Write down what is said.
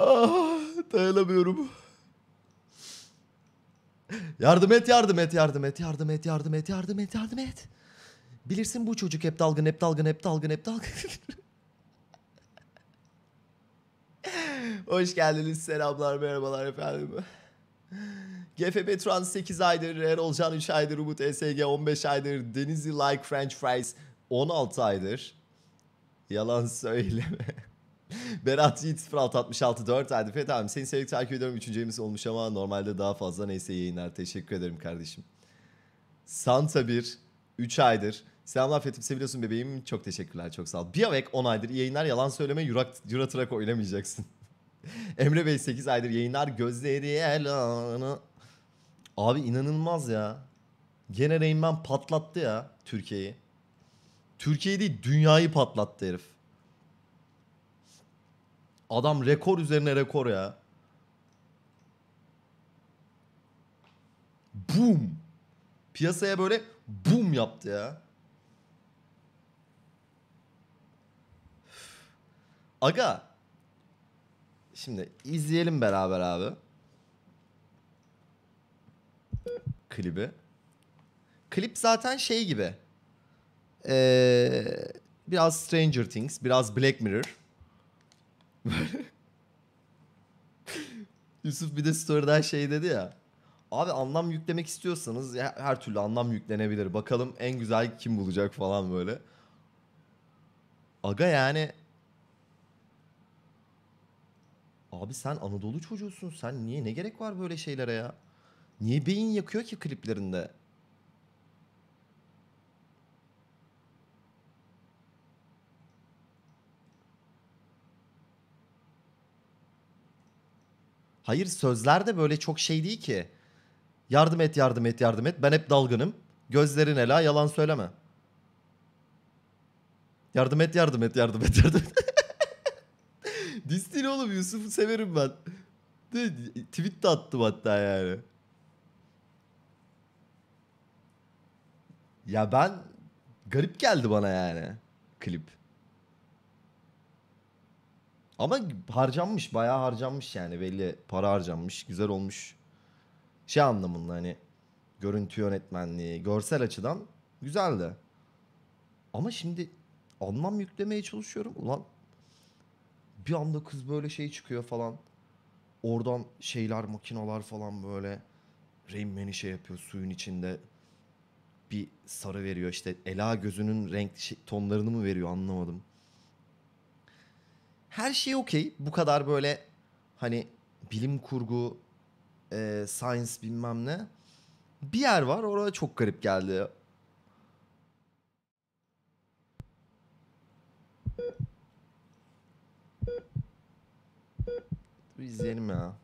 Ah, dayanamıyorum. Yardım et, yardım et, yardım et, yardım et, yardım et, yardım et, yardım et. Bilirsin bu çocuk hep dalgın, hep dalgın, hep dalgın, hep dalgın. Hoş geldiniz, selamlar, merhabalar efendim. GFB Trans 8 aydır, Erolcan 3 aydır, Umut ESG 15 aydır, Denizli Like French Fries 16 aydır. Yalan söyleme. Berat Yiğit 0666 4 Hadi Fethi abi seni severek takip ediyorum. Üçüncüyemiz olmuş ama normalde daha fazla neyse yayınlar. Teşekkür ederim kardeşim. Santa 1 3 aydır. Selamlar Fethim seviyorsun bebeğim. Çok teşekkürler çok sağ ol. Bir avek 10 aydır yayınlar yalan söyleme yurak, yuratırak oynamayacaksın. Emre Bey 8 aydır yayınlar gözleri yalanı. Abi inanılmaz ya. Gene Rain Man patlattı ya Türkiye'yi. Türkiye'yi değil dünyayı patlattı herif. Adam rekor üzerine rekor ya. Boom. Piyasaya böyle boom yaptı ya. Aga. Şimdi izleyelim beraber abi. Klibi. Klip zaten şey gibi. Ee, biraz Stranger Things, biraz Black Mirror. Yusuf bir de story'den şey dedi ya. Abi anlam yüklemek istiyorsanız her türlü anlam yüklenebilir. Bakalım en güzel kim bulacak falan böyle. Aga yani Abi sen Anadolu çocuğusun. Sen niye ne gerek var böyle şeylere ya? Niye beyin yakıyor ki kliplerinde? Hayır sözler de böyle çok şey değil ki. Yardım et yardım et yardım et. Ben hep dalgınım. Gözlerin ela yalan söyleme. Yardım et yardım et yardım et yardım et. Distil oğlum Yusuf'u severim ben. Tweet de attım hatta yani. Ya ben garip geldi bana yani klip. Ama harcanmış bayağı harcanmış yani belli para harcanmış güzel olmuş. Şey anlamında hani görüntü yönetmenliği görsel açıdan güzeldi. Ama şimdi anlam yüklemeye çalışıyorum ulan bir anda kız böyle şey çıkıyor falan. Oradan şeyler makinalar falan böyle Rain Man'i şey yapıyor suyun içinde bir sarı veriyor işte Ela gözünün renk şey, tonlarını mı veriyor anlamadım her şey okey. Bu kadar böyle hani bilim kurgu, e, science bilmem ne. Bir yer var orada çok garip geldi. Bir izleyelim ya.